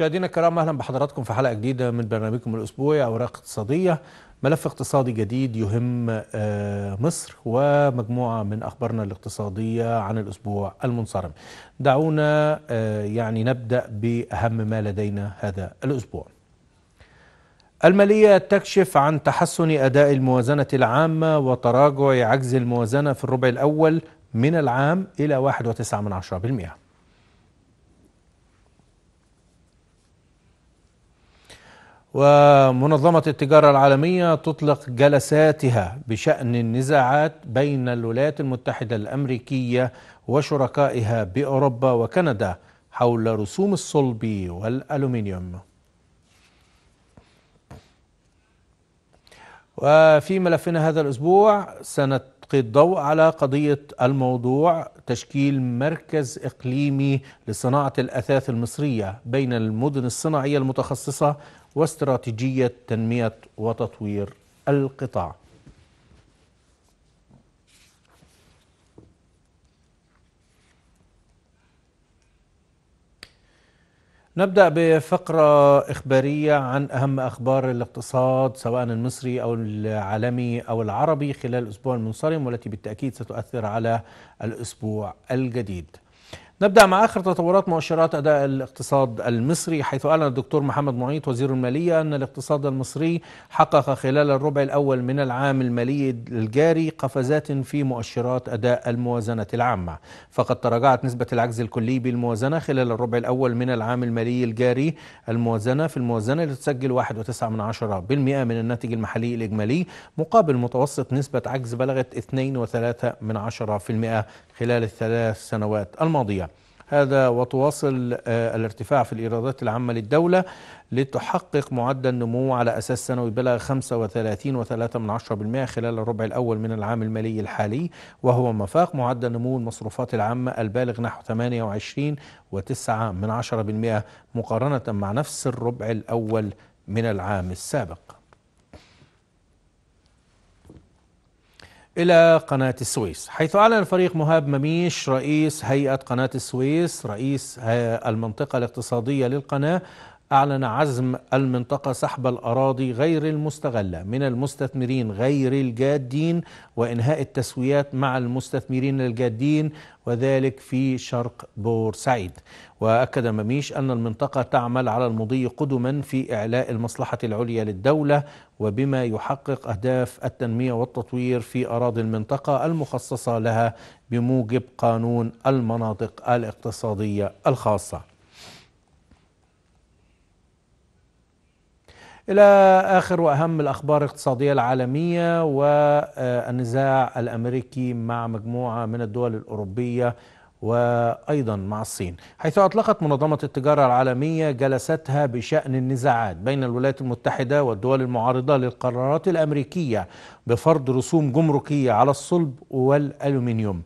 مشاهدينا الكرام اهلا بحضراتكم في حلقه جديده من برنامجكم الاسبوعي اوراق اقتصاديه ملف اقتصادي جديد يهم آه، مصر ومجموعه من اخبارنا الاقتصاديه عن الاسبوع المنصرم. دعونا آه، يعني نبدا باهم ما لدينا هذا الاسبوع. المالية تكشف عن تحسن أداء الموازنة العامة وتراجع عجز الموازنة في الربع الأول من العام إلى 1.9% ومنظمة التجارة العالمية تطلق جلساتها بشأن النزاعات بين الولايات المتحدة الأمريكية وشركائها بأوروبا وكندا حول رسوم الصلب والألومنيوم وفي ملفنا هذا الأسبوع سنلقي الضوء على قضية الموضوع تشكيل مركز إقليمي لصناعة الأثاث المصرية بين المدن الصناعية المتخصصة واستراتيجية تنمية وتطوير القطاع نبدأ بفقرة إخبارية عن أهم أخبار الاقتصاد سواء المصري أو العالمي أو العربي خلال الأسبوع المنصرم والتي بالتأكيد ستؤثر على الأسبوع الجديد نبدأ مع آخر تطورات مؤشرات أداء الاقتصاد المصري حيث أعلن الدكتور محمد معيط وزير المالية أن الاقتصاد المصري حقق خلال الربع الأول من العام المالي الجاري قفزات في مؤشرات أداء الموازنة العامة فقد تراجعت نسبة العجز الكلي بالموازنة خلال الربع الأول من العام المالي الجاري الموازنة في الموازنة لتسجل 1.9% من, من الناتج المحلي الإجمالي مقابل متوسط نسبة عجز بلغت 2.3% خلال الثلاث سنوات الماضية هذا وتواصل آه، الارتفاع في الإيرادات العامة للدولة لتحقق معدل نمو على أساس سنوي بلغ 35.3% خلال الربع الأول من العام المالي الحالي وهو مفاق معدل نمو المصروفات العامة البالغ نحو 28.9% مقارنة مع نفس الربع الأول من العام السابق إلى قناة السويس حيث أعلن فريق مهاب مميش رئيس هيئة قناة السويس رئيس المنطقة الاقتصادية للقناة أعلن عزم المنطقة سحب الأراضي غير المستغلة من المستثمرين غير الجادين وإنهاء التسويات مع المستثمرين الجادين وذلك في شرق بورسعيد وأكد مميش أن المنطقة تعمل على المضي قدما في إعلاء المصلحة العليا للدولة وبما يحقق أهداف التنمية والتطوير في أراضي المنطقة المخصصة لها بموجب قانون المناطق الاقتصادية الخاصة إلى آخر وأهم الأخبار الاقتصادية العالمية والنزاع الأمريكي مع مجموعة من الدول الأوروبية وأيضا مع الصين حيث أطلقت منظمة التجارة العالمية جلستها بشأن النزاعات بين الولايات المتحدة والدول المعارضة للقرارات الأمريكية بفرض رسوم جمركية على الصلب والألومنيوم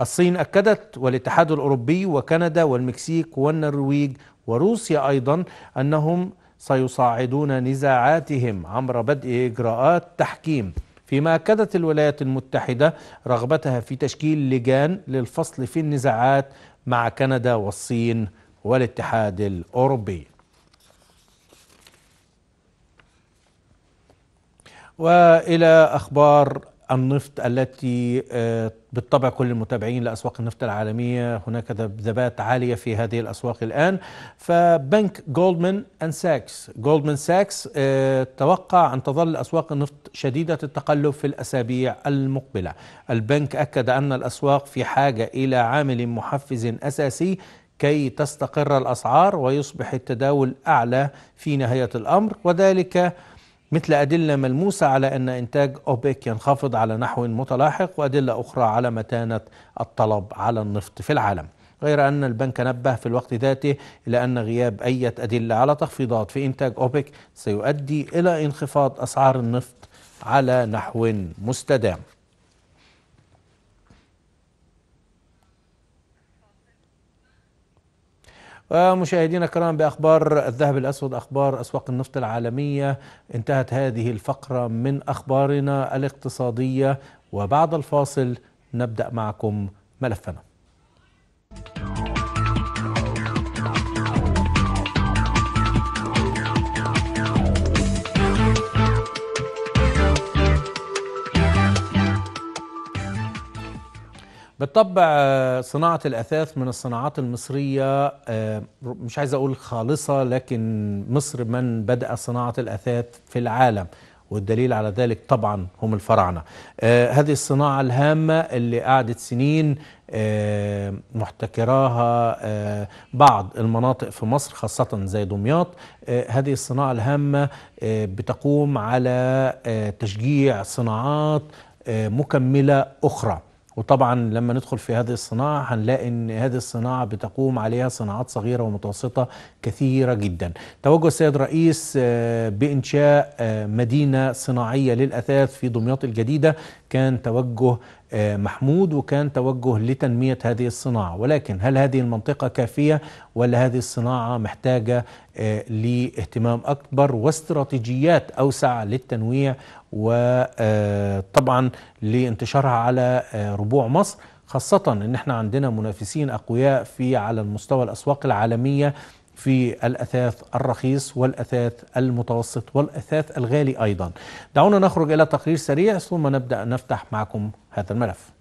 الصين أكدت والاتحاد الأوروبي وكندا والمكسيك والنرويج وروسيا أيضا أنهم سيصاعدون نزاعاتهم عبر بدء إجراءات تحكيم فيما أكدت الولايات المتحدة رغبتها في تشكيل لجان للفصل في النزاعات مع كندا والصين والاتحاد الأوروبي والى اخبار النفط التي آه، بالطبع كل المتابعين لأسواق النفط العالمية هناك ذبذبات عالية في هذه الأسواق الآن فبنك جولدمان أند ساكس جولدمان ساكس آه، توقع أن تظل أسواق النفط شديدة التقلب في الأسابيع المقبلة البنك أكد أن الأسواق في حاجة إلى عامل محفز أساسي كي تستقر الأسعار ويصبح التداول أعلى في نهاية الأمر وذلك مثل أدلة ملموسة على أن إنتاج أوبك ينخفض على نحو متلاحق وأدلة أخرى على متانة الطلب على النفط في العالم غير أن البنك نبه في الوقت ذاته إلى أن غياب أي أدلة على تخفيضات في إنتاج أوبك سيؤدي إلى انخفاض أسعار النفط على نحو مستدام ومشاهدينا الكرام باخبار الذهب الاسود اخبار اسواق النفط العالميه انتهت هذه الفقره من اخبارنا الاقتصاديه وبعد الفاصل نبدا معكم ملفنا. بالطبع آه، صناعة الأثاث من الصناعات المصرية آه، مش عايز أقول خالصة لكن مصر من بدأ صناعة الأثاث في العالم والدليل على ذلك طبعا هم الفراعنة آه، هذه الصناعة الهامة اللي قعدت سنين محتكراها بعض المناطق في مصر خاصة زي دمياط هذه الصناعة الهامة بتقوم على تشجيع صناعات مكملة أخرى وطبعا لما ندخل في هذه الصناعة هنلاقي ان هذه الصناعة بتقوم عليها صناعات صغيرة ومتوسطة كثيرة جدا توجه السيد رئيس آه، بإنشاء آه، مدينة صناعية للأثاث في دمياط الجديدة كان توجه آه، محمود وكان توجه لتنمية هذه الصناعة ولكن هل هذه المنطقة كافية ولا هذه الصناعة محتاجة لاهتمام أكبر واستراتيجيات أوسع للتنويع وطبعا آه، لانتشارها على آه، ربوع مصر خاصة ان احنا عندنا منافسين اقوياء في على المستوى الاسواق العالمية في الاثاث الرخيص والاثاث المتوسط والاثاث الغالي ايضا. دعونا نخرج الى تقرير سريع ثم نبدا نفتح معكم هذا الملف.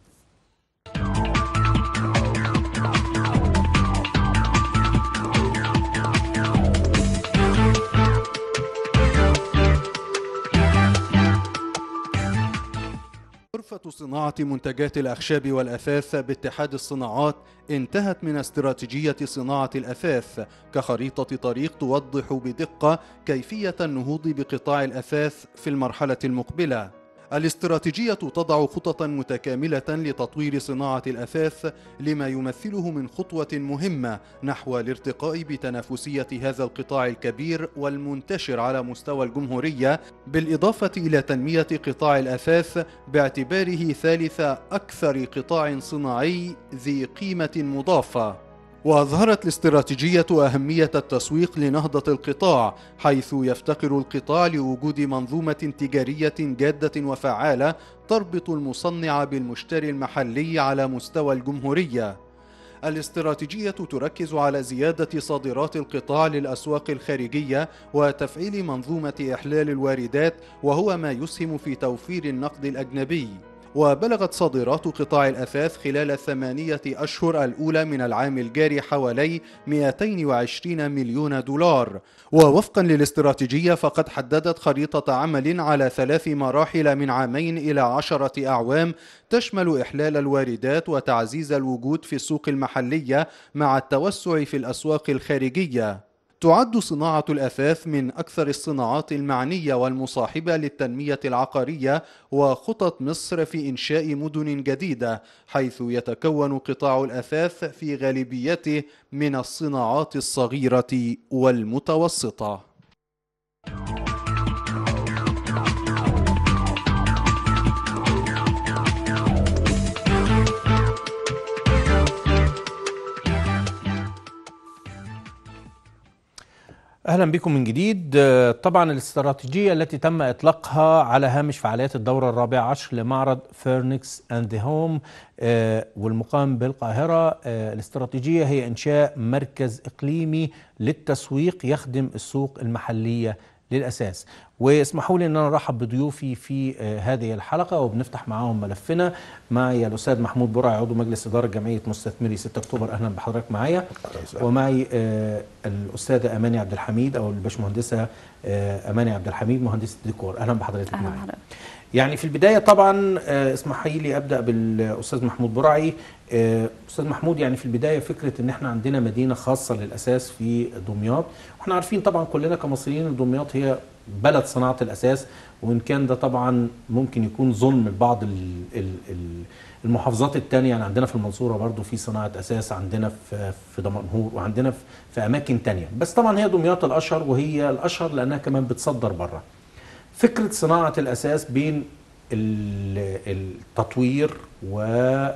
كافة صناعة منتجات الأخشاب والأثاث باتحاد الصناعات انتهت من استراتيجية صناعة الأثاث كخريطة طريق توضح بدقة كيفية النهوض بقطاع الأثاث في المرحلة المقبلة الاستراتيجية تضع خططا متكاملة لتطوير صناعة الأثاث لما يمثله من خطوة مهمة نحو الارتقاء بتنافسية هذا القطاع الكبير والمنتشر على مستوى الجمهورية بالإضافة إلى تنمية قطاع الأثاث باعتباره ثالث أكثر قطاع صناعي ذي قيمة مضافة وأظهرت الاستراتيجية أهمية التسويق لنهضة القطاع حيث يفتقر القطاع لوجود منظومة تجارية جادة وفعالة تربط المصنع بالمشتري المحلي على مستوى الجمهورية الاستراتيجية تركز على زيادة صادرات القطاع للأسواق الخارجية وتفعيل منظومة إحلال الواردات وهو ما يسهم في توفير النقد الأجنبي وبلغت صادرات قطاع الأثاث خلال الثمانية أشهر الأولى من العام الجاري حوالي 220 مليون دولار ووفقا للاستراتيجية فقد حددت خريطة عمل على ثلاث مراحل من عامين إلى عشرة أعوام تشمل إحلال الواردات وتعزيز الوجود في السوق المحلية مع التوسع في الأسواق الخارجية تعد صناعة الأثاث من أكثر الصناعات المعنية والمصاحبة للتنمية العقارية وخطط مصر في إنشاء مدن جديدة حيث يتكون قطاع الأثاث في غالبيته من الصناعات الصغيرة والمتوسطة اهلا بكم من جديد طبعا الاستراتيجيه التي تم اطلاقها على هامش فعاليات الدوره الرابعه عشر لمعرض فيرنكس اند هوم والمقام بالقاهره آه، الاستراتيجيه هي انشاء مركز اقليمي للتسويق يخدم السوق المحليه للأساس واسمحوا لي ان انا ارحب بضيوفي في آه، هذه الحلقه وبنفتح معاهم ملفنا معي الاستاذ محمود برعي عضو مجلس اداره جمعيه مستثمري 6 اكتوبر اهلا بحضرتك معايا ومعي آه، الاستاذه اماني عبد الحميد او الباشمهندسه آه، اماني عبد الحميد مهندسه ديكور اهلا بحضرتك معايا يعني في البدايه طبعا آه، اسمحي لي ابدا بالاستاذ محمود برعي آه، استاذ محمود يعني في البدايه فكره ان احنا عندنا مدينه خاصه للاساس في دمياط واحنا عارفين طبعا كلنا كمصريين دمياط هي بلد صناعه الاساس وان كان ده طبعا ممكن يكون ظلم لبعض المحافظات التانية يعني عندنا في المنصوره برضو في صناعه اساس عندنا في في دمنهور وعندنا في اماكن تانية بس طبعا هي دمياط الاشهر وهي الاشهر لانها كمان بتصدر بره فكرة صناعة الأساس بين التطوير و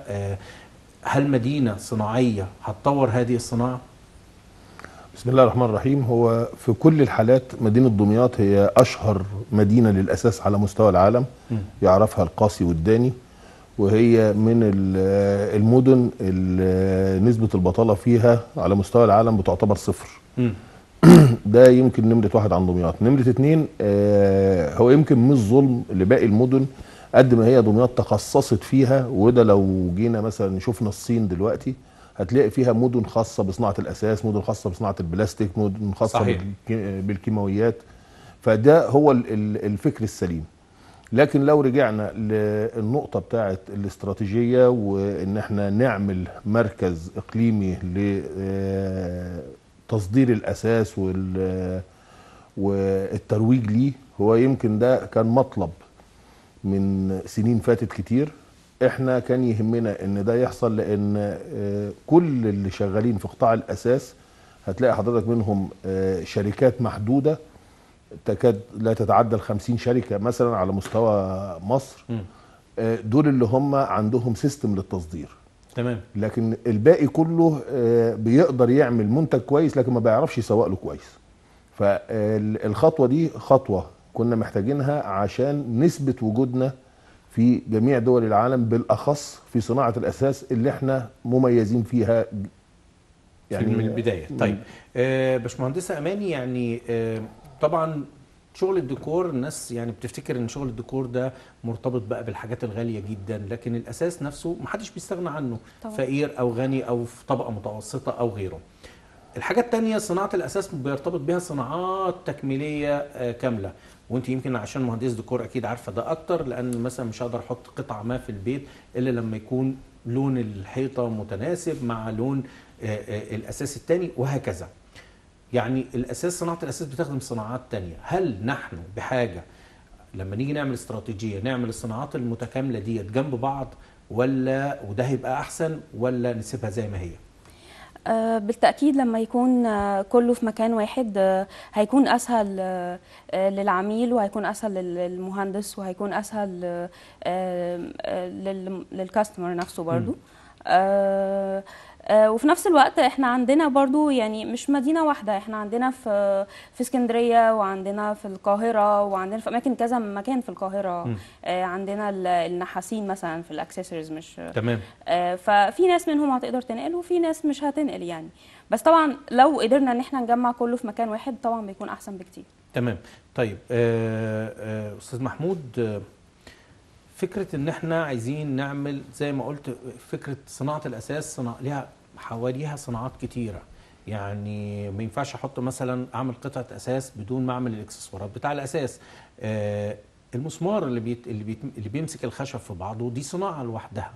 آه، هل مدينة صناعية هتطور هذه الصناعة؟ بسم الله الرحمن الرحيم هو في كل الحالات مدينة دمياط هي أشهر مدينة للأساس على مستوى العالم يعرفها القاسي والداني وهي من آه، المدن آه، نسبة البطالة فيها على مستوى العالم بتعتبر صفر م. ده يمكن نمره واحد عن دمياط نمره اتنين آه هو يمكن مش ظلم لباقي المدن قد ما هي دمياط تخصصت فيها وده لو جينا مثلا شفنا الصين دلوقتي هتلاقي فيها مدن خاصه بصناعه الاساس مدن خاصه بصناعه البلاستيك مدن خاصه صحيح. بالكيماويات فده هو الفكر السليم لكن لو رجعنا للنقطة بتاعة الاستراتيجية وإن احنا نعمل مركز إقليمي آه، تصدير الاساس وال والترويج ليه هو يمكن ده كان مطلب من سنين فاتت كتير احنا كان يهمنا ان ده يحصل لان آه، كل اللي شغالين في قطاع الاساس هتلاقي حضرتك منهم آه، شركات محدوده تكاد لا تتعدى ال 50 شركه مثلا على مستوى مصر آه، دول اللي هم عندهم سيستم للتصدير تمام لكن الباقي كله آه، بيقدر يعمل منتج كويس لكن ما بيعرفش يسوق له كويس فالخطوه دي خطوه كنا محتاجينها عشان نثبت وجودنا في جميع دول العالم بالاخص في صناعه الاساس اللي احنا مميزين فيها يعني من البدايه طيب آه اماني يعني آه طبعا شغل الديكور الناس يعني بتفتكر ان شغل الديكور ده مرتبط بقى بالحاجات الغاليه جدا لكن الاساس نفسه محدش بيستغنى عنه طبعا. فقير او غني او في طبقه متوسطه او غيره الحاجة الثانيه صناعة الأساس بيرتبط بها صناعات تكميلية آه، كاملة وانت يمكن عشان مهندس ديكور أكيد عارفة ده أكتر لأن مثلا مش هقدر أحط قطعة ما في البيت إلا لما يكون لون الحيطة متناسب مع لون آه، آه، الأساس الثاني وهكذا يعني الاساس صناعه الاساس بتخدم صناعات تانية هل نحن بحاجه لما نيجي نعمل استراتيجيه نعمل الصناعات المتكامله ديت جنب بعض ولا وده هيبقى احسن ولا نسيبها زي ما هي آه، بالتأكيد لما يكون آه، كله في مكان واحد آه، هيكون أسهل للعميل وهيكون أسهل للمهندس وهيكون أسهل للكاستمر نفسه برضو م. آه، وفي نفس الوقت احنا عندنا برضو يعني مش مدينه واحده احنا عندنا في في اسكندريه وعندنا في القاهره وعندنا في اماكن كذا مكان في القاهره م. آه، عندنا النحاسين مثلا في الاكسسوارز مش تمام آه، ففي ناس منهم هتقدر تنقل وفي ناس مش هتنقل يعني بس طبعا لو قدرنا ان احنا نجمع كله في مكان واحد طبعا بيكون احسن بكتير تمام طيب استاذ محمود فكره ان احنا عايزين نعمل زي ما قلت فكره صناعه الاساس صناعة ليها حواليها صناعات كتيره يعني ما ينفعش احط مثلا اعمل قطعه اساس بدون ما اعمل الاكسسوارات بتاع الاساس آه المسمار اللي بيت اللي, بيت اللي بيمسك الخشب في بعضه دي صناعه لوحدها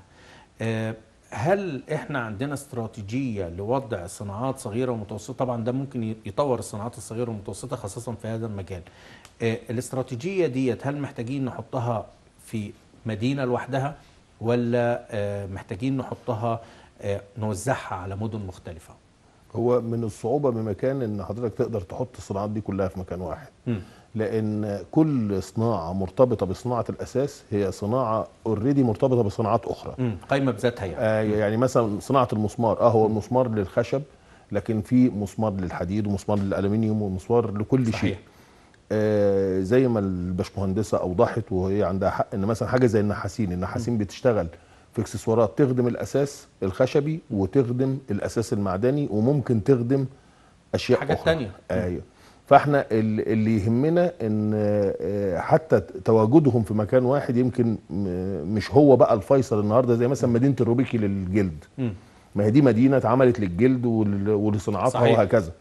آه هل احنا عندنا استراتيجيه لوضع صناعات صغيره ومتوسطه طبعا ده ممكن يطور الصناعات الصغيره والمتوسطه خاصه في هذا المجال آه الاستراتيجيه ديت هل محتاجين نحطها في مدينه لوحدها ولا آه، محتاجين نحطها آه، نوزعها على مدن مختلفه هو من الصعوبه بمكان ان حضرتك تقدر تحط الصناعات دي كلها في مكان واحد م. لان كل صناعه مرتبطه بصناعه الاساس هي صناعه اوريدي مرتبطه بصناعات اخرى قايمه بذاتها يعني آه يعني مثلا صناعه المسمار اه هو المسمار للخشب لكن في مسمار للحديد ومسمار للالومنيوم ومسمار لكل صحيح. شيء آه، زي ما الباشمهندسه اوضحت وهي عندها حق ان مثلا حاجه زي النحاسين النحاسين بتشتغل في اكسسوارات تخدم الاساس الخشبي وتخدم الاساس المعدني وممكن تخدم اشياء حاجات اخرى تانية. ايوه فاحنا اللي يهمنا ان آه، حتى تواجدهم في مكان واحد يمكن مش هو بقى الفيصل النهارده زي مثلا مدينه الروبيكي للجلد ما هي دي مدينه اتعملت للجلد ولصناعاتها وهكذا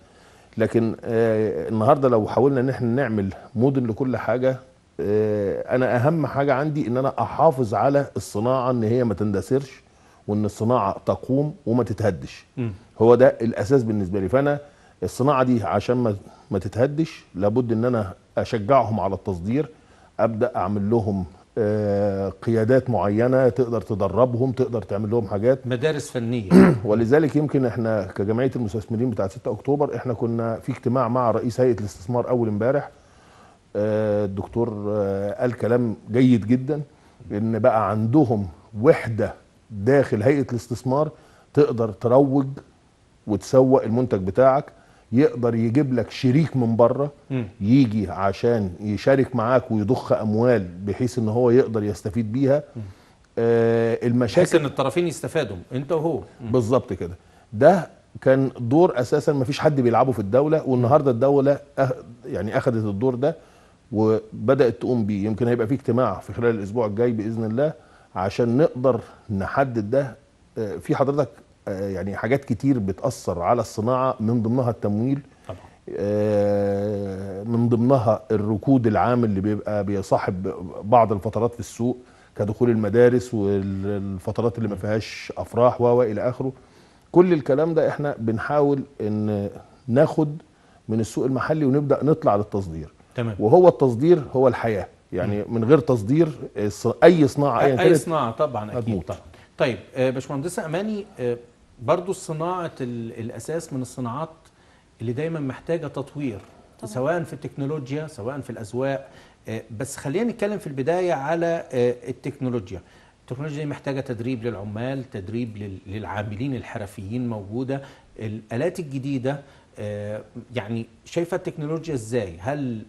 لكن آه، النهارده لو حاولنا ان احنا نعمل موديل لكل حاجه آه، انا اهم حاجه عندي ان انا احافظ على الصناعه ان هي ما تندثرش وان الصناعه تقوم وما تتهدش م. هو ده الاساس بالنسبه لي فانا الصناعه دي عشان ما ما تتهدش لابد ان انا اشجعهم على التصدير ابدا اعمل لهم آه، قيادات معينه تقدر تدربهم تقدر تعمل لهم حاجات مدارس فنيه ولذلك يمكن احنا كجمعيه المستثمرين بتاعه 6 اكتوبر احنا كنا في اجتماع مع رئيس هيئه الاستثمار اول امبارح آه، الدكتور آه، قال كلام جيد جدا ان بقى عندهم وحده داخل هيئه الاستثمار تقدر تروج وتسوق المنتج بتاعك يقدر يجيب لك شريك من بره يجي عشان يشارك معاك ويضخ اموال بحيث ان هو يقدر يستفيد بيها آه المشاكل بحيث ان الطرفين يستفادوا انت وهو بالظبط كده ده كان دور اساسا ما فيش حد بيلعبه في الدوله والنهارده الدوله أه يعني اخذت الدور ده وبدات تقوم بيه يمكن هيبقى في اجتماع في خلال الاسبوع الجاي باذن الله عشان نقدر نحدد ده آه، في حضرتك آه، يعني حاجات كتير بتاثر على الصناعه من ضمنها التمويل طبعا. آه، من ضمنها الركود العام اللي بيبقى بيصاحب بعض الفترات في السوق كدخول المدارس والفترات اللي ما فيهاش افراح و الى اخره كل الكلام ده احنا بنحاول ان ناخد من السوق المحلي ونبدا نطلع للتصدير تمام وهو التصدير هو الحياه يعني من غير تصدير اي صناعه اي, أي صناعه طبعا اكيد هتموت. طبعا طيب آه، باشمهندسه اماني برضو صناعة الأساس من الصناعات اللي دايما محتاجة تطوير طبعا. سواء في التكنولوجيا سواء في الأذواق آه، بس خلينا نتكلم في البداية على آه، التكنولوجيا التكنولوجيا محتاجة تدريب للعمال تدريب للعاملين الحرفيين موجودة الآلات الجديدة آه، يعني شايفة التكنولوجيا إزاي هل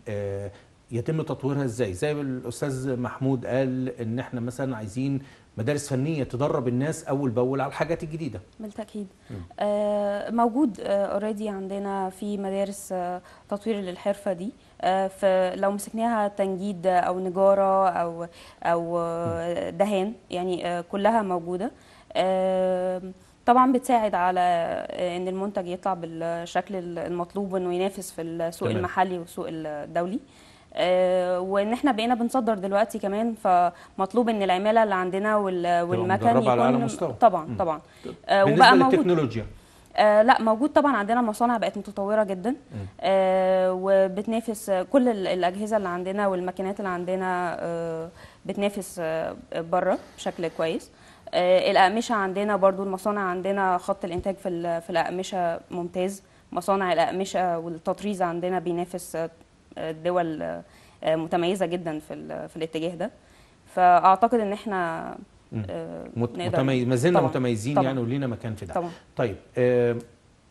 يتم تطويرها ازاي زي الاستاذ محمود قال ان احنا مثلا عايزين مدارس فنيه تدرب الناس اول باول على الحاجات الجديده بالتاكيد آه موجود اوريدي آه عندنا في مدارس آه تطوير للحرفه دي آه، لو مسكناها تنجيد او نجاره او او آه، دهان يعني آه، كلها موجوده طبعا بتساعد على ان المنتج يطلع بالشكل المطلوب وانه ينافس في السوق تمام. المحلي والسوق الدولي آه، وان احنا بقينا بنصدر دلوقتي كمان فمطلوب ان العماله اللي عندنا والمكن يكون طبعا طبعا آه، وبقى موجود آه لا موجود طبعا عندنا مصانع بقت متطوره جدا آه وبتنافس كل الاجهزه اللي عندنا والماكينات اللي عندنا آه بتنافس آه بره بشكل كويس آه الاقمشه عندنا برضو المصانع عندنا خط الانتاج في في الاقمشه ممتاز مصانع الاقمشه والتطريز عندنا بينافس آه، دول متميزه جدا في في الاتجاه ده فاعتقد ان احنا آه، متميز ما زلنا متميزين طبعًا. يعني ولينا مكان في ده طبعًا. طيب آه،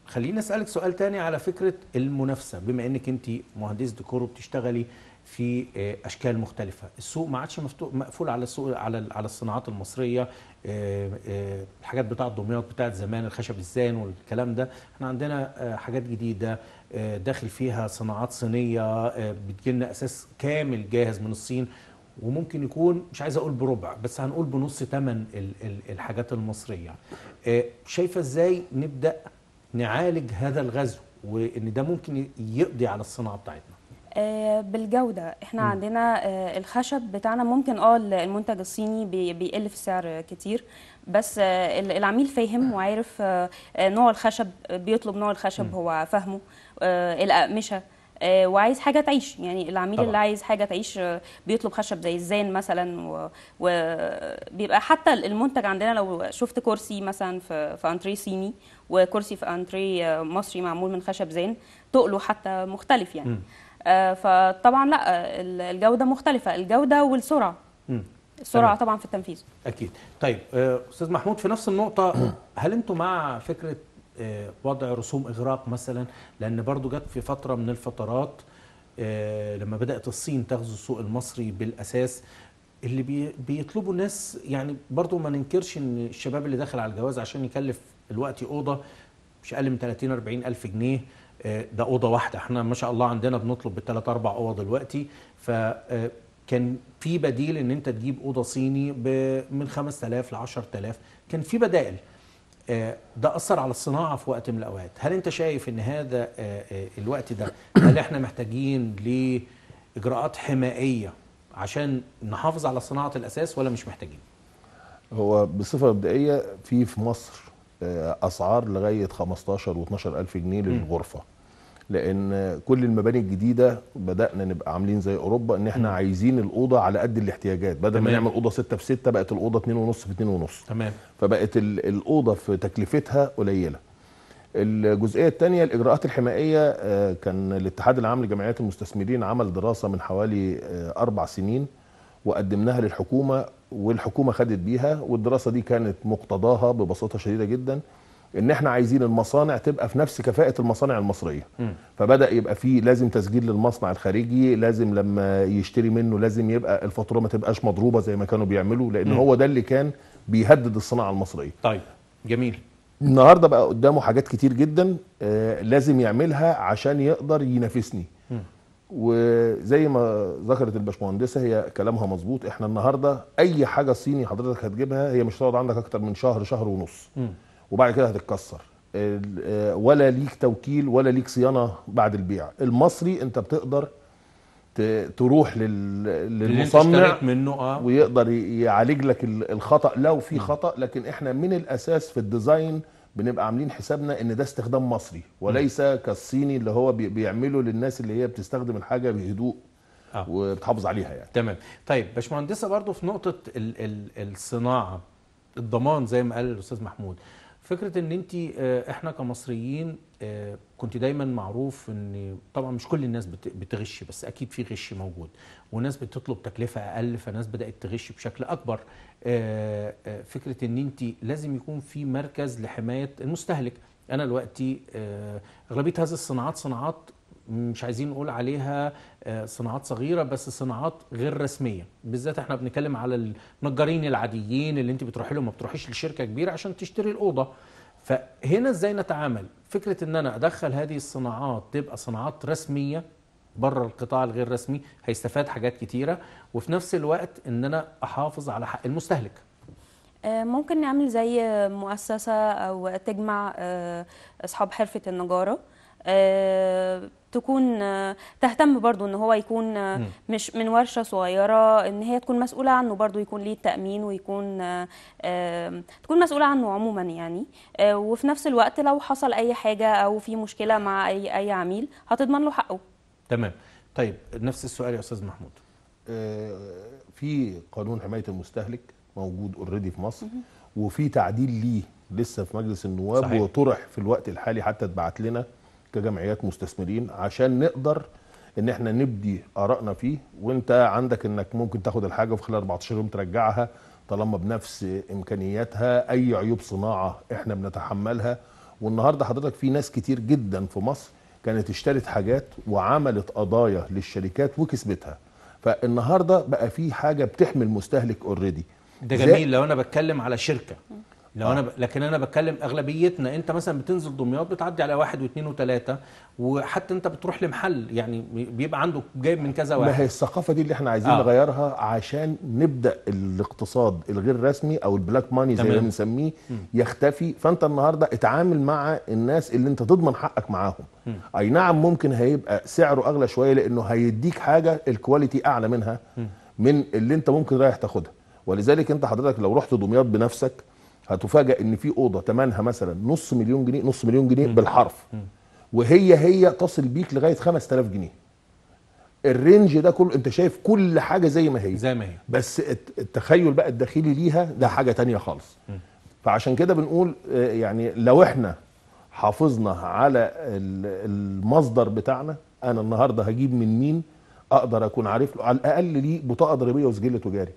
خليني اسالك سؤال تاني على فكره المنافسه بما انك انت مهندسه ديكور وبتشتغلي في آه، اشكال مختلفه السوق ما عادش مقفول على السوق على على الصناعات المصريه آه، آه، الحاجات بتاعه دمياط بتاعه زمان الخشب الزان والكلام ده احنا عندنا حاجات جديده داخل فيها صناعات صينيه بتجيلنا اساس كامل جاهز من الصين وممكن يكون مش عايز اقول بربع بس هنقول بنص ثمن الحاجات المصريه شايفه ازاي نبدا نعالج هذا الغزو وان ده ممكن يقضي على الصناعه بتاعتنا آه، بالجوده احنا م. عندنا آه، الخشب بتاعنا ممكن اه المنتج الصيني بيقل في سعر كتير بس آه، العميل فاهم وعارف نوع الخشب بيطلب نوع الخشب م. هو فاهمه الاقمشه وعايز حاجه تعيش يعني العميل طبعا. اللي عايز حاجه تعيش بيطلب خشب زي الزان مثلا وبيبقى حتى المنتج عندنا لو شفت كرسي مثلا في في انتري صيني وكرسي في انتري مصري معمول من خشب زان تقله حتى مختلف يعني م. آه، فطبعا لا الجوده مختلفه الجوده والسرعه السرعه طبعا في التنفيذ اكيد طيب آه، استاذ محمود في نفس النقطه هل انتم مع فكره آه، وضع رسوم اغراق مثلا لان برضو جت في فتره من الفترات لما بدات الصين تغزو السوق المصري بالاساس اللي بيطلبوا ناس يعني برضو ما ننكرش ان الشباب اللي داخل على الجواز عشان يكلف الوقت اوضه مش اقل من 30 40 الف جنيه آه، ده اوضه واحده احنا ما شاء الله عندنا بنطلب بالثلاث اربع اوض دلوقتي ف آه، كان في بديل ان انت تجيب اوضه صيني من 5000 ل 10000 كان في بدائل آه، ده اثر على الصناعه في وقت من الاوقات هل انت شايف ان هذا الوقت ده هل احنا محتاجين لاجراءات حمائيه عشان نحافظ على صناعه الاساس ولا مش محتاجين هو بصفه مبدئيه في في مصر آه، اسعار لغايه 15 و12 الف جنيه للغرفه لان كل المباني الجديده بدانا نبقى عاملين زي اوروبا ان احنا م. عايزين الاوضه على قد الاحتياجات بدل ما نعمل اوضه 6 في 6 بقت الاوضه 2 ونص في 2 ونص تمام فبقت الاوضه في تكلفتها قليله الجزئيه الثانيه الاجراءات الحمائيه آه، كان الاتحاد العام لجمعيات المستثمرين عمل دراسه من حوالي آه، اربع سنين وقدمناها للحكومه والحكومه خدت بيها والدراسه دي كانت مقتضاها ببساطه شديده جدا ان احنا عايزين المصانع تبقى في نفس كفاءه المصانع المصريه م. فبدا يبقى في لازم تسجيل للمصنع الخارجي لازم لما يشتري منه لازم يبقى الفاتوره ما تبقاش مضروبه زي ما كانوا بيعملوا لان م. هو ده اللي كان بيهدد الصناعه المصريه طيب جميل النهارده بقى قدامه حاجات كتير جدا آه لازم يعملها عشان يقدر ينافسني وزي ما ذكرت الباشمهندسه هي كلامها مظبوط احنا النهارده اي حاجه صيني حضرتك هتجيبها هي مش هتقعد عندك اكتر من شهر شهر ونص وبعد كده هتتكسر آه، ولا ليك توكيل ولا ليك صيانه بعد البيع المصري انت بتقدر تروح للمصنع منه آه. ويقدر يعالج لك الخطا لو في خطا لكن احنا من الاساس في الديزاين بنبقى عاملين حسابنا ان ده استخدام مصري وليس كالصيني اللي هو بيعمله للناس اللي هي بتستخدم الحاجه بهدوء آه. وبتحافظ عليها يعني تمام طيب باشمهندسه برضو في نقطه ال ال الصناعه الضمان زي ما قال الاستاذ محمود فكره ان انت آه، احنا كمصريين آه، كنت دايما معروف ان طبعا مش كل الناس بتغش بس اكيد في غش موجود وناس بتطلب تكلفه اقل فناس بدات تغش بشكل اكبر آه، آه، فكره ان انت لازم يكون في مركز لحمايه المستهلك انا دلوقتي آه، اغلبيه هذه الصناعات صناعات مش عايزين نقول عليها صناعات صغيره بس صناعات غير رسميه بالذات احنا بنتكلم على النجارين العاديين اللي انت بتروحي لهم ما بتروحيش لشركه كبيره عشان تشتري الاوضه فهنا ازاي نتعامل فكره ان انا ادخل هذه الصناعات تبقى صناعات رسميه بره القطاع الغير رسمي هيستفاد حاجات كتيره وفي نفس الوقت ان انا احافظ على حق المستهلك آه، ممكن نعمل زي مؤسسه او تجمع آه، اصحاب حرفه النجاره آه، تكون تهتم برضو ان هو يكون مش من ورشه صغيره ان هي تكون مسؤوله عنه برضو يكون ليه التامين ويكون تكون مسؤوله عنه عموما يعني وفي نفس الوقت لو حصل اي حاجه او في مشكله مع اي اي عميل هتضمن له حقه تمام طيب نفس السؤال يا استاذ محمود آه، في قانون حمايه المستهلك موجود اوريدي في مصر وفي تعديل ليه لسه في مجلس النواب صحيح. وطرح في الوقت الحالي حتى اتبعت لنا كجمعيات مستثمرين عشان نقدر ان احنا نبدي ارائنا فيه وانت عندك انك ممكن تاخد الحاجه وفي خلال 14 يوم ترجعها طالما بنفس امكانياتها اي عيوب صناعه احنا بنتحملها والنهارده حضرتك في ناس كتير جدا في مصر كانت اشترت حاجات وعملت قضايا للشركات وكسبتها فالنهارده بقى في حاجه بتحمي المستهلك اوريدي ده جميل لو انا بتكلم على شركه لو انا ب... لكن انا بتكلم اغلبيتنا انت مثلا بتنزل دمياط بتعدي على واحد واثنين وثلاثه وحتى انت بتروح لمحل يعني بيبقى عنده جايب من كذا واحد ما هي الثقافه دي اللي احنا عايزين آه. نغيرها عشان نبدا الاقتصاد الغير رسمي او البلاك ماني زي ما بنسميه يختفي فانت النهارده اتعامل مع الناس اللي انت تضمن حقك معاهم م. اي نعم ممكن هيبقى سعره اغلى شويه لانه هيديك حاجه الكواليتي اعلى منها م. من اللي انت ممكن رايح تاخدها ولذلك انت حضرتك لو رحت دمياط بنفسك هتفاجئ ان في اوضه ثمنها مثلا نص مليون جنيه نص مليون جنيه م. بالحرف م. وهي هي تصل بيك لغايه 5000 جنيه الرينج ده كله انت شايف كل حاجه زي ما هي زي ما هي بس التخيل بقى الداخلي ليها ده حاجه تانية خالص م. فعشان كده بنقول آه، يعني لو احنا حافظنا على المصدر بتاعنا انا النهارده هجيب من مين اقدر اكون عارف له على الاقل ليه بطاقه ضريبيه وسجل تجاري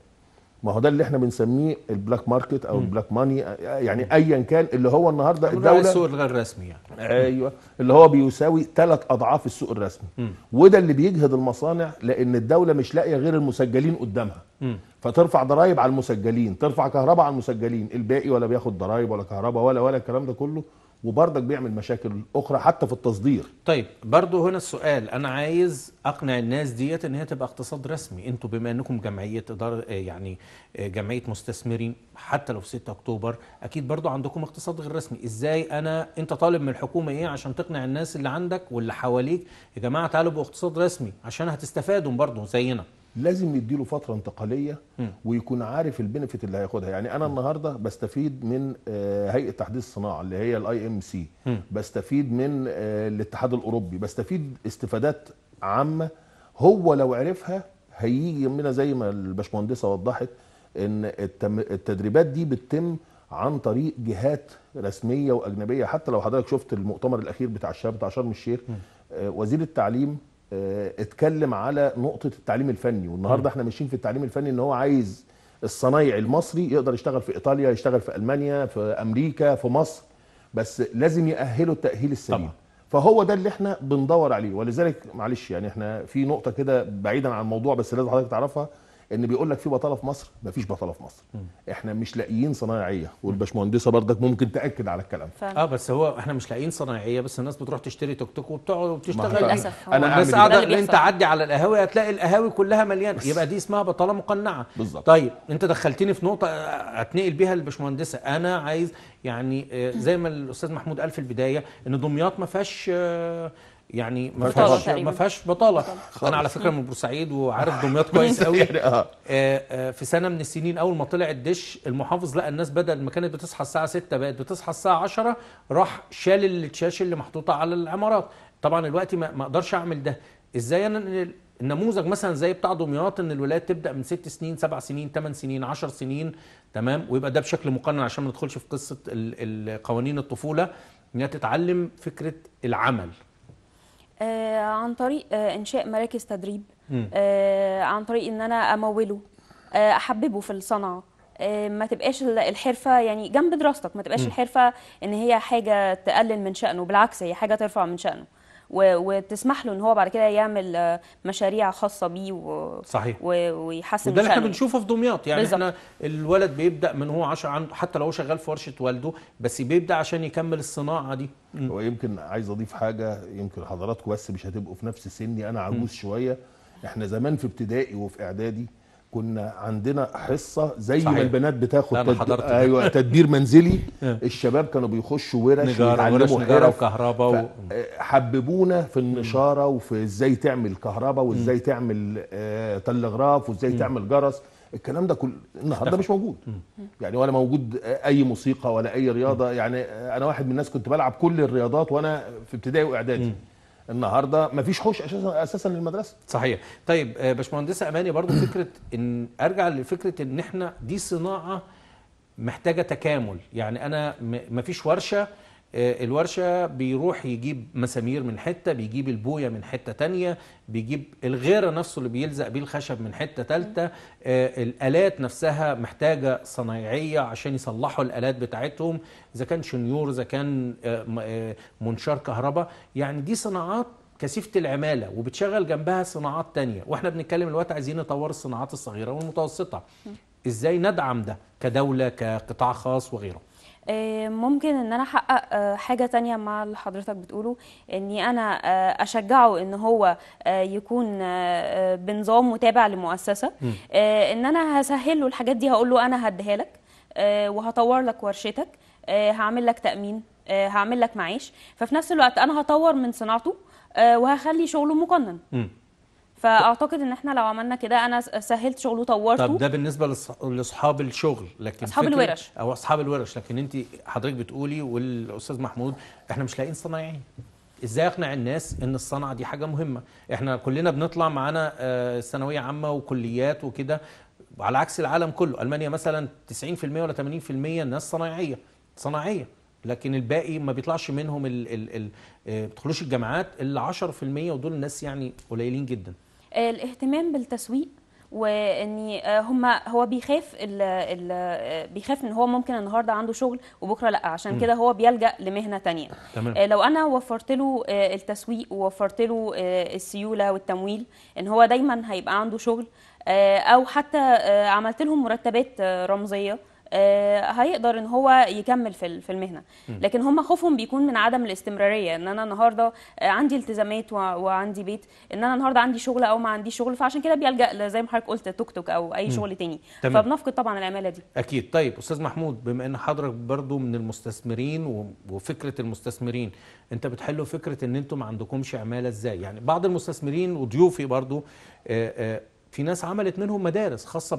ما هو ده اللي احنا بنسميه البلاك ماركت او البلاك ماني يعني ايا كان اللي هو النهارده الدوله السوق الغير رسمي يعني ايوه اللي هو بيساوي ثلاث اضعاف السوق الرسمي وده اللي بيجهد المصانع لان الدوله مش لاقيه غير المسجلين قدامها فترفع ضرائب على المسجلين ترفع كهرباء على المسجلين الباقي ولا بياخد ضرائب ولا كهرباء ولا ولا الكلام ده كله وبرضك بيعمل مشاكل اخرى حتى في التصدير طيب برضه هنا السؤال انا عايز اقنع الناس ديت ان هي تبقى اقتصاد رسمي انتوا بما انكم جمعيه اداره آه، يعني آه، جمعيه مستثمرين حتى لو في 6 اكتوبر اكيد برضه عندكم اقتصاد غير رسمي ازاي انا انت طالب من الحكومه ايه عشان تقنع الناس اللي عندك واللي حواليك يا جماعه تعالوا باقتصاد رسمي عشان هتستفادوا برضه زينا لازم يديله فتره انتقاليه ويكون عارف البنفيت اللي هياخدها يعني انا النهارده بستفيد من آه، هيئه تحديث الصناعه اللي هي الاي ام سي بستفيد من آه، الاتحاد الاوروبي بستفيد استفادات عامه هو لو عرفها هيجي يمنا زي ما الباشمهندسه وضحت ان التدريبات دي بتتم عن طريق جهات رسميه واجنبيه حتى لو حضرتك شفت المؤتمر الاخير بتاع الشباب بتاع شرم الشيخ آه، وزير التعليم آه، اتكلم على نقطه التعليم الفني والنهارده احنا ماشيين في التعليم الفني ان هو عايز الصنايعي المصري يقدر يشتغل في ايطاليا يشتغل في المانيا في امريكا في مصر بس لازم يأهله التأهيل السليم طبعا. فهو ده اللي احنا بندور عليه ولذلك معلش يعني احنا في نقطه كده بعيدا عن الموضوع بس لازم حضرتك تعرفها ان بيقول لك في بطاله في مصر مفيش بطاله في مصر احنا مش لاقيين صنايعيه والباشمهندسه برضك ممكن تاكد على الكلام اه بس هو احنا مش لاقيين صنايعيه بس الناس بتروح تشتري توك توك وبتقعد وبتشتغل انا بس قاعده إيه؟ انت عدي على القهاوي هتلاقي القهاوي كلها مليانه يبقى دي اسمها بطاله مقنعه بالظبط طيب انت دخلتني في نقطه اتنقل بيها للباشمهندسه انا عايز يعني آه، زي ما الاستاذ محمود قال في البدايه ان دمياط ما فيهاش آه، يعني ما فيهاش ما فيهاش بطاله انا على فكره من بورسعيد وعارف دمياط كويس قوي يعني، آه. آه،, آه في سنه من السنين اول ما طلع الدش المحافظ لقى الناس بدل ما كانت بتصحى الساعه 6 بقت بتصحى الساعه 10 راح شال التشاش اللي محطوطه على العمارات طبعا الوقت ما اقدرش اعمل ده ازاي انا النموذج مثلا زي بتاع دمياط ان الولايات تبدا من ست سنين سبع سنين ثمان سنين عشر سنين تمام ويبقى ده بشكل مقنن عشان ما ندخلش في قصه قوانين الطفوله انها تتعلم فكره العمل آه، عن طريق آه، انشاء مراكز تدريب آه، عن طريق ان انا اموله احببه في الصنعه ما تبقاش الحرفه يعني جنب دراستك ما تبقاش الحرفه ان هي حاجه تقلل من شانه بالعكس هي حاجه ترفع من شانه وتسمح له ان هو بعد كده يعمل آه، مشاريع خاصه بيه و... صحيح و... ويحسن وده اللي احنا بنشوفه في دمياط يعني بالزبط. احنا الولد بيبدا من هو 10 عنده حتى لو شغال في ورشه والده بس بيبدا عشان يكمل الصناعه دي هو يمكن عايز اضيف حاجه يمكن حضراتكم بس مش هتبقوا في نفس سني انا عجوز شويه احنا زمان في ابتدائي وفي اعدادي كنا عندنا حصه زي ما البنات بتاخد تدبير ايوه تدبير منزلي اه. الشباب كانوا بيخشوا ورش ويتعلموا نجاره وكهرباء و... حببونا في النشاره وفي ازاي تعمل كهرباء وازاي تعمل آه تلغراف وازاي تعمل جرس الكلام ده كل النهارده مش موجود يعني ولا موجود اي موسيقى ولا اي رياضه يعني انا واحد من الناس كنت بلعب كل الرياضات وانا في ابتدائي واعدادي النهارده مفيش حوش اساسا اساسا للمدرسه صحيح طيب آه، باشمهندس اماني برضو فكره ان ارجع لفكره ان احنا دي صناعه محتاجه تكامل يعني انا مفيش ورشه آه، الورشة بيروح يجيب مسامير من حتة بيجيب البوية من حتة تانية بيجيب الغيرة نفسه اللي بيلزق بيه الخشب من حتة تالتة آه، الآلات نفسها محتاجة صنايعية عشان يصلحوا الآلات بتاعتهم إذا كان شنيور إذا كان آه، منشار كهرباء يعني دي صناعات كثيفة العمالة وبتشغل جنبها صناعات تانية واحنا بنتكلم الوقت عايزين نطور الصناعات الصغيرة والمتوسطة ازاي ندعم ده كدولة كقطاع خاص وغيره آه، ممكن ان انا احقق آه، حاجه تانية مع اللي حضرتك بتقوله اني انا آه، اشجعه ان هو يكون بنظام متابع لمؤسسه م. ان انا هسهل له الحاجات دي هقول له انا هديها لك وهطور لك ورشتك هعمل لك تامين هعمل لك معاش ففي نفس الوقت انا هطور من صناعته وهخلي شغله مقنن م. فاعتقد ان احنا لو عملنا كده انا سهلت شغله وطورته طب ده بالنسبه لاصحاب الشغل لكن اصحاب الورش او اصحاب الورش لكن انت حضرتك بتقولي والاستاذ محمود احنا مش لاقيين صنايعين ازاي اقنع الناس ان الصنعه دي حاجه مهمه احنا كلنا بنطلع معانا آه، ثانويه عامه وكليات وكده على عكس العالم كله المانيا مثلا 90% ولا 80% الناس صنايعيه صناعيه لكن الباقي ما بيطلعش منهم آه، ما بيدخلوش الجامعات الا 10% ودول الناس يعني قليلين جدا آه، الاهتمام بالتسويق وان آه، هم هو بيخاف الـ الـ آه، بيخاف ان هو ممكن النهارده عنده شغل وبكره لا عشان كده هو بيلجا لمهنه تانية تمام. لو انا وفرت له التسويق ووفرت له السيوله والتمويل ان هو دايما هيبقى عنده شغل او حتى عملت لهم مرتبات رمزيه آه، هيقدر ان هو يكمل في في المهنه لكن هم خوفهم بيكون من عدم الاستمراريه ان انا النهارده آه، عندي التزامات وعندي بيت ان انا النهارده عندي شغل او ما عنديش شغل فعشان كده بيلجا زي ما حضرتك قلت توك توك او اي شغل تاني تمام. فبنفقد طبعا العماله دي اكيد طيب استاذ محمود بما ان حضرتك برضو من المستثمرين وفكره المستثمرين انت بتحلوا فكره ان انتم ما عندكمش عماله ازاي يعني بعض المستثمرين وضيوفي برضو آآ آه، آآ في ناس عملت منهم مدارس خاصه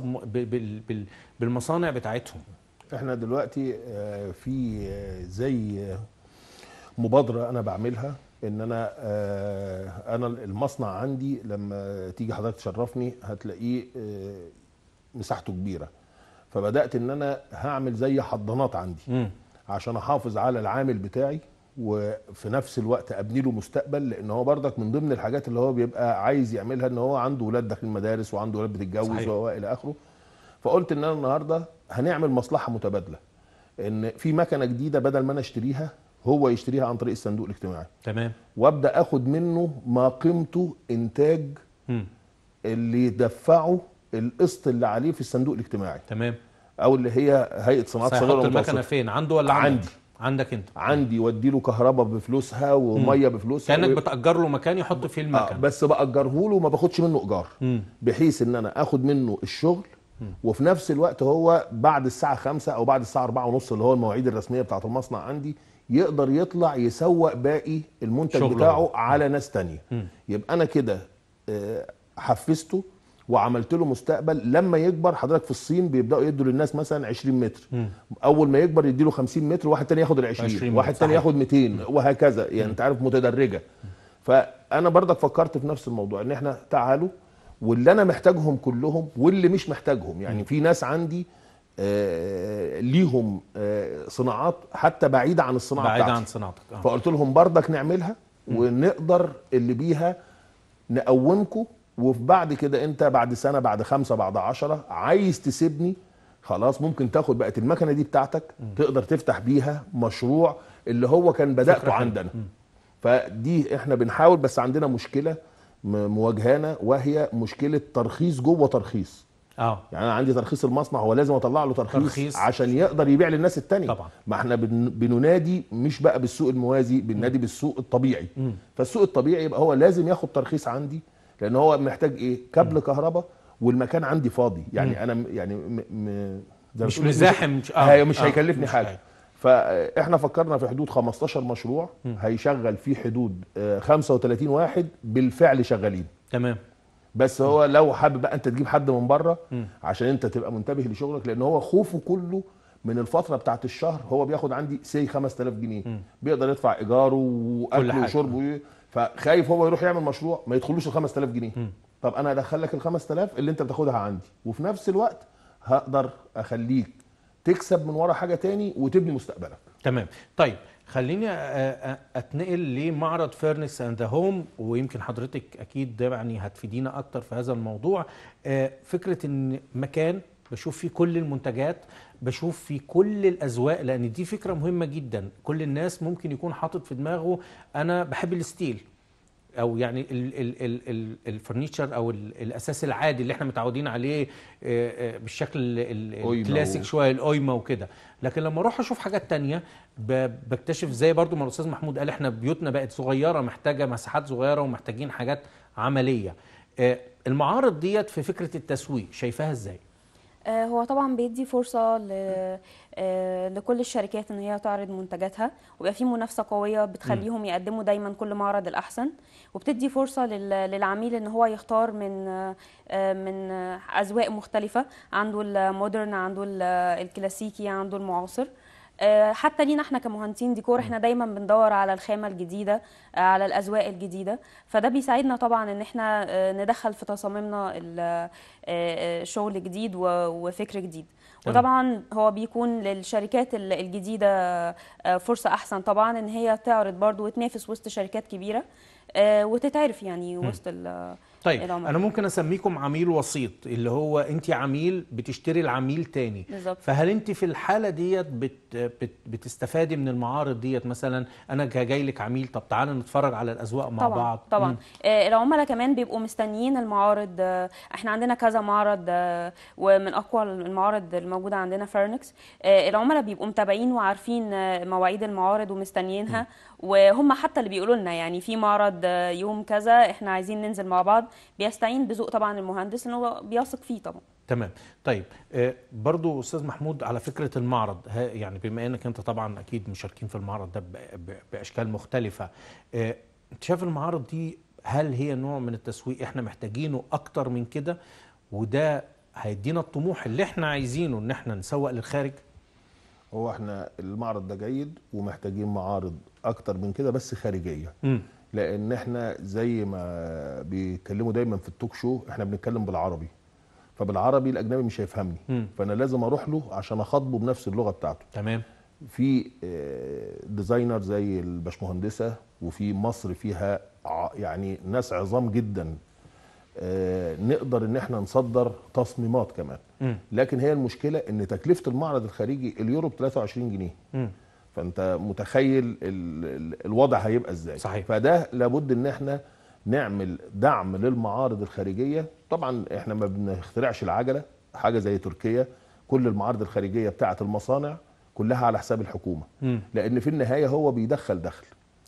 بالمصانع بتاعتهم احنا دلوقتي آه، في آه، زي مبادره انا بعملها ان انا آه، انا المصنع عندي لما تيجي حضرتك تشرفني هتلاقيه مساحته كبيره فبدات ان انا هعمل زي حضانات عندي عشان احافظ على العامل بتاعي وفي نفس الوقت ابني له مستقبل لان هو بردك من ضمن الحاجات اللي هو بيبقى عايز يعملها ان هو عنده ولاد داخل المدارس وعنده ولاد بتتجوز والى اخره فقلت ان انا النهارده هنعمل مصلحه متبادله ان في مكنه جديده بدل ما انا اشتريها هو يشتريها عن طريق الصندوق الاجتماعي تمام وابدا اخد منه ما قيمته انتاج م. اللي يدفعه القسط اللي عليه في الصندوق الاجتماعي تمام او اللي هي هيئه صناعه الصغيره المكنه فين عنده ولا عندي عندك انت عندي له كهرباء بفلوسها وميه بفلوسها كانك و... بتاجر له مكان يحط فيه المكان آه بس باجره له وما باخدش منه ايجار بحيث ان انا اخد منه الشغل وفي نفس الوقت هو بعد الساعه 5 او بعد الساعه 4 ونص اللي هو المواعيد الرسميه بتاعه المصنع عندي يقدر يطلع يسوق باقي المنتج بتاعه هو. على ناس تانية م. يبقى انا كده آه، حفزته وعملت له مستقبل لما يكبر حضرتك في الصين بيبداوا يدوا للناس مثلا 20 متر م. اول ما يكبر يديله 50 متر واحد تاني ياخد ال 20 واحد تاني ياخد 200 وهكذا يعني انت عارف متدرجه فانا برضك فكرت في نفس الموضوع ان احنا تعالوا واللي انا محتاجهم كلهم واللي مش محتاجهم يعني في ناس عندي آه ليهم آه صناعات حتى بعيده عن الصناعه بعيده بتاعتي. عن صناعتك آه. فقلت لهم برضك نعملها ونقدر اللي بيها نقومكم وفي بعد كده انت بعد سنه بعد خمسه بعد عشرة عايز تسيبني خلاص ممكن تاخد بقت المكنه دي بتاعتك م. تقدر تفتح بيها مشروع اللي هو كان بداته عندنا م. فدي احنا بنحاول بس عندنا مشكله مواجهانا وهي مشكله ترخيص جوه ترخيص اه يعني انا عندي ترخيص المصنع هو لازم اطلع له ترخيص, ترخيص عشان يقدر يبيع للناس الثانيه طبعا ما احنا بننادي مش بقى بالسوق الموازي بننادي بالسوق الطبيعي م. فالسوق الطبيعي يبقى هو لازم ياخد ترخيص عندي لان هو محتاج ايه كابل كهرباء والمكان عندي فاضي يعني انا يعني م... م... مش مزاحم مش, آه. مش آه. هيكلفني مش حاجه حاجه فاحنا فكرنا في حدود 15 مشروع م. هيشغل في حدود 35 آه، واحد بالفعل شغالين تمام بس هو لو حابب بقى انت تجيب حد من بره عشان انت تبقى منتبه لشغلك لان هو خوفه كله من الفتره بتاعت الشهر هو بياخد عندي سي 5000 جنيه م. بيقدر يدفع ايجاره واكله وشربه فخايف هو يروح يعمل مشروع ما يدخلوش ال 5000 جنيه طب انا ادخل لك ال 5000 اللي انت بتاخدها عندي وفي نفس الوقت هقدر اخليك تكسب من ورا حاجه تاني وتبني مستقبلك تمام طيب خليني اتنقل لمعرض فيرنس اند هوم ويمكن حضرتك اكيد يعني هتفيدينا اكتر في هذا الموضوع فكره ان مكان بشوف فيه كل المنتجات بشوف فيه كل الاذواق لان دي فكره مهمه جدا كل الناس ممكن يكون حاطط في دماغه انا بحب الستيل او يعني الفرنيتشر او الاساس العادي اللي احنا متعودين عليه آه، آه، بالشكل الكلاسيك شويه القايمه وكده لكن لما اروح اشوف حاجات تانية بكتشف زي برضو ما الاستاذ محمود قال احنا بيوتنا بقت صغيره محتاجه مساحات صغيره ومحتاجين حاجات عمليه آه، المعارض ديت في فكره التسويق شايفاها ازاي آه، هو طبعا بيدي فرصه آه، لكل الشركات ان هي تعرض منتجاتها ويبقى في منافسه قويه بتخليهم يقدموا دايما كل معرض الاحسن وبتدي فرصه للعميل ان هو يختار من آه، من اذواق مختلفه عنده المودرن عنده الكلاسيكي عنده المعاصر آه، حتى لينا احنا كمهندسين ديكور احنا دايما بندور على الخامه الجديده آه، على الاذواق الجديده فده بيساعدنا طبعا ان احنا آه، ندخل في تصاميمنا شغل جديد وفكر جديد وطبعا هو بيكون للشركات الجديده فرصه احسن طبعا ان هي تعرض برضو وتنافس وسط شركات كبيره وتتعرف يعني وسط طيب العمر. انا ممكن اسميكم عميل وسيط اللي هو انت عميل بتشتري العميل تاني بالزبط. فهل انت في الحاله ديت بت بت بتستفادي من المعارض ديت مثلا انا جاي لك عميل طب تعالى نتفرج على الاسواق مع طبعًا. بعض طبعا مم. آه، العملاء كمان بيبقوا مستنيين المعارض آه، احنا عندنا كذا معرض آه، ومن اقوى المعارض الموجوده عندنا فيرنكس العملاء بيبقوا متابعين وعارفين مواعيد المعارض ومستنيينها م. وهم حتى اللي بيقولوا لنا يعني في معرض يوم كذا احنا عايزين ننزل مع بعض بيستعين بذوق طبعا المهندس ان هو بيثق فيه طبعا تمام طيب آه، برضو استاذ محمود على فكره المعرض يعني بما انك انت طبعا اكيد مشاركين في المعرض ده باشكال مختلفه آه، انت شايف المعارض دي هل هي نوع من التسويق احنا محتاجينه اكتر من كده وده هيدينا الطموح اللي احنا عايزينه ان احنا نسوق للخارج هو احنا المعرض ده جيد ومحتاجين معارض اكتر من كده بس خارجيه لان احنا زي ما بيتكلموا دايما في التوك شو احنا بنتكلم بالعربي فبالعربي الاجنبي مش هيفهمني م. فانا لازم اروح له عشان اخاطبه بنفس اللغه بتاعته تمام في ديزاينر آه، زي الباشمهندسه وفي مصر فيها يعني ناس عظام جدا آه، نقدر ان احنا نصدر تصميمات كمان م. لكن هي المشكله ان تكلفه المعرض الخارجي اليورو ب 23 جنيه م. فانت متخيل الوضع هيبقى ازاي صحيح. فده لابد ان احنا نعمل دعم للمعارض الخارجيه طبعا احنا ما بنخترعش العجله حاجه زي تركيا كل المعارض الخارجيه بتاعه المصانع كلها على حساب الحكومه م. لان في النهايه هو بيدخل دخل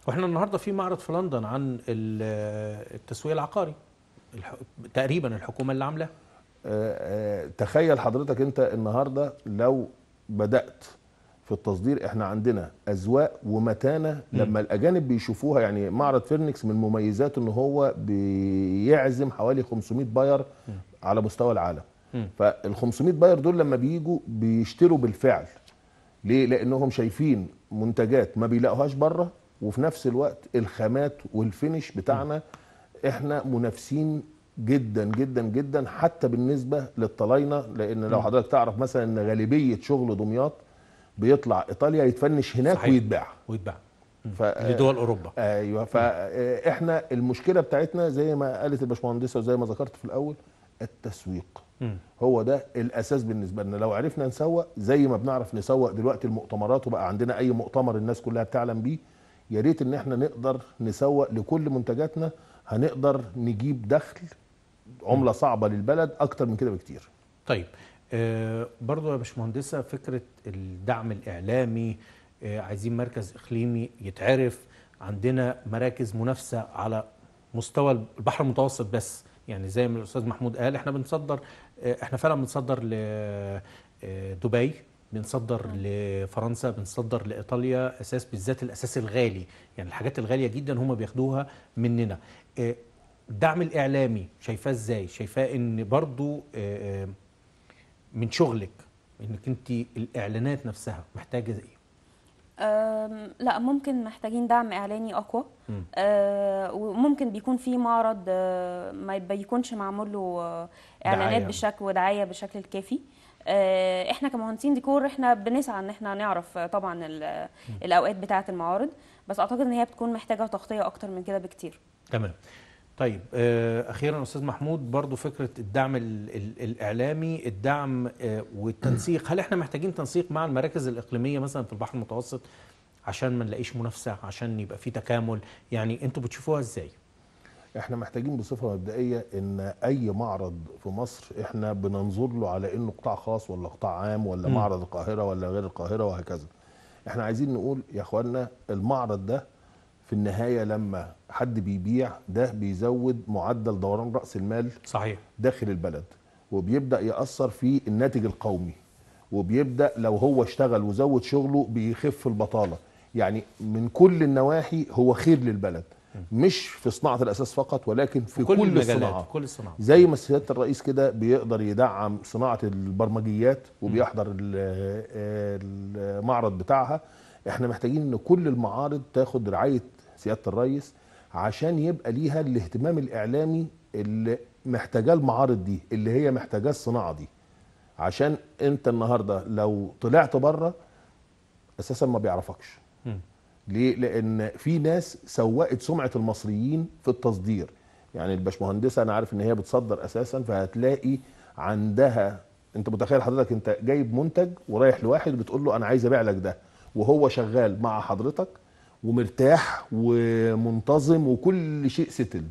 واحنا النهارده في معرض في لندن عن التسويق العقاري تقريبا الحكومه اللي عاملاه آه، آه، تخيل حضرتك انت النهارده لو بدات في التصدير احنا عندنا اذواق ومتانه لما الاجانب بيشوفوها يعني معرض فيرنكس من مميزاته ان هو بيعزم حوالي 500 باير على مستوى العالم فال 500 باير دول لما بيجوا بيشتروا بالفعل ليه لانهم شايفين منتجات ما بيلاقوهاش بره وفي نفس الوقت الخامات والفينش بتاعنا احنا منافسين جدا جدا جدا حتى بالنسبه للطلاينه لان لو حضرتك تعرف مثلا ان غالبيه شغل دمياط بيطلع ايطاليا يتفنش هناك صحيح. ويتباع ويتباع ف... لدول اوروبا آه، ايوه فاحنا آه، المشكله بتاعتنا زي ما قالت الباشمهندسه وزي ما ذكرت في الاول التسويق م. هو ده الاساس بالنسبه لنا لو عرفنا نسوق زي ما بنعرف نسوق دلوقتي المؤتمرات وبقى عندنا اي مؤتمر الناس كلها بتعلم بيه يا ريت ان احنا نقدر نسوق لكل منتجاتنا هنقدر نجيب دخل عمله صعبه للبلد اكتر من كده بكتير طيب آه، برضو يا باشمهندسة فكرة الدعم الإعلامي آه، عايزين مركز إقليمي يتعرف عندنا مراكز منافسة على مستوى البحر المتوسط بس يعني زي ما الأستاذ محمود قال احنا بنصدر آه، احنا فعلا بنصدر لدبي بنصدر لفرنسا بنصدر لايطاليا اساس بالذات الاساس الغالي يعني الحاجات الغاليه جدا هم بياخدوها مننا الدعم الاعلامي شايفاه ازاي شايفاه ان برضو من شغلك انك انت الاعلانات نفسها محتاجه ايه لا ممكن محتاجين دعم اعلاني اقوى أه وممكن بيكون في معرض أه، ما بيكونش معمول له أه، اعلانات دعاية. بشكل ودعايه بشكل الكافي أه احنا كمهندسين ديكور احنا بنسعى ان احنا نعرف أه، طبعا الاوقات بتاعه المعارض بس اعتقد ان هي بتكون محتاجه تغطيه اكتر من كده بكتير تمام طيب آه، اخيرا استاذ محمود برضو فكره الدعم الاعلامي الدعم آه، والتنسيق هل احنا محتاجين تنسيق مع المراكز الاقليميه مثلا في البحر المتوسط عشان ما نلاقيش منافسه عشان يبقى في تكامل يعني انتوا بتشوفوها ازاي احنا محتاجين بصفه مبدئيه ان اي معرض في مصر احنا بننظر له على انه قطاع خاص ولا قطاع عام ولا م. معرض القاهره ولا غير القاهره وهكذا احنا عايزين نقول يا اخوانا المعرض ده في النهايه لما حد بيبيع ده بيزود معدل دوران راس المال صحيح داخل البلد وبيبدا ياثر في الناتج القومي وبيبدا لو هو اشتغل وزود شغله بيخف البطاله يعني من كل النواحي هو خير للبلد مش في صناعه الاساس فقط ولكن في كل, كل الصناعات كل الصناعات زي ما سياده الرئيس كده بيقدر يدعم صناعه البرمجيات وبيحضر آه، المعرض بتاعها احنا محتاجين ان كل المعارض تاخد رعايه سياده الريس عشان يبقى ليها الاهتمام الاعلامي اللي محتاجاه المعارض دي اللي هي محتاجاه الصناعه دي عشان انت النهارده لو طلعت بره اساسا ما بيعرفكش ليه لان في ناس سوقت سمعه المصريين في التصدير يعني الباشمهندسه انا عارف ان هي بتصدر اساسا فهتلاقي عندها انت متخيل حضرتك انت جايب منتج ورايح لواحد بتقول له انا عايز ابيع لك ده وهو شغال مع حضرتك ومرتاح ومنتظم وكل شيء ستل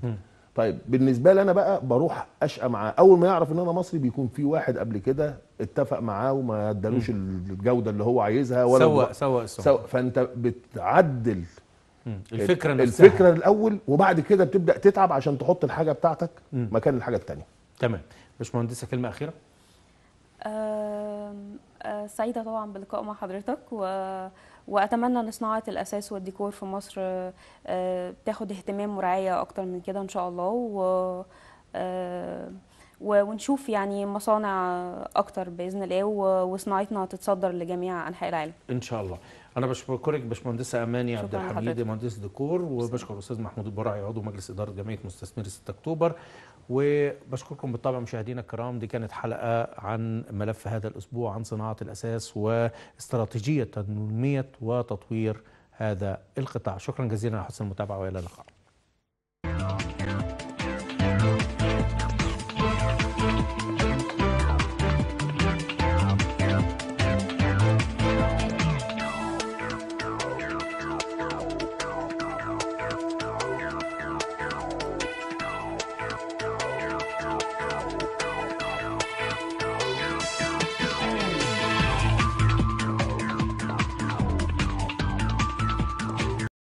طيب بالنسبه لي انا بقى بروح اشقى معاه اول ما يعرف ان انا مصري بيكون في واحد قبل كده اتفق معاه وما ادالوش الجوده اللي هو عايزها ولا سوى سوى, سوى فانت بتعدل الفكره نفسها الفكره الاول وبعد كده بتبدا تتعب عشان تحط الحاجه بتاعتك مم. مكان الحاجه الثانيه تمام مهندسة كلمه اخيره أه أه سعيده طبعا باللقاء مع حضرتك و واتمنى ان صناعه الاساس والديكور في مصر آه، آه، تاخد اهتمام ورعايه اكتر من كده ان شاء الله و آه، ونشوف يعني مصانع اكتر باذن الله وصناعتنا تتصدر لجميع انحاء العالم ان شاء الله انا بشكرك باشمهندسه اماني عبد الحميد مهندس ديكور وبشكر الاستاذ محمود البرعي عضو مجلس اداره جمعيه مستثمري 6 اكتوبر وبشكركم بالطبع مشاهدينا الكرام دي كانت حلقة عن ملف هذا الأسبوع عن صناعة الأساس واستراتيجية تنمية وتطوير هذا القطاع شكرا جزيلا على حسن المتابعة وإلى اللقاء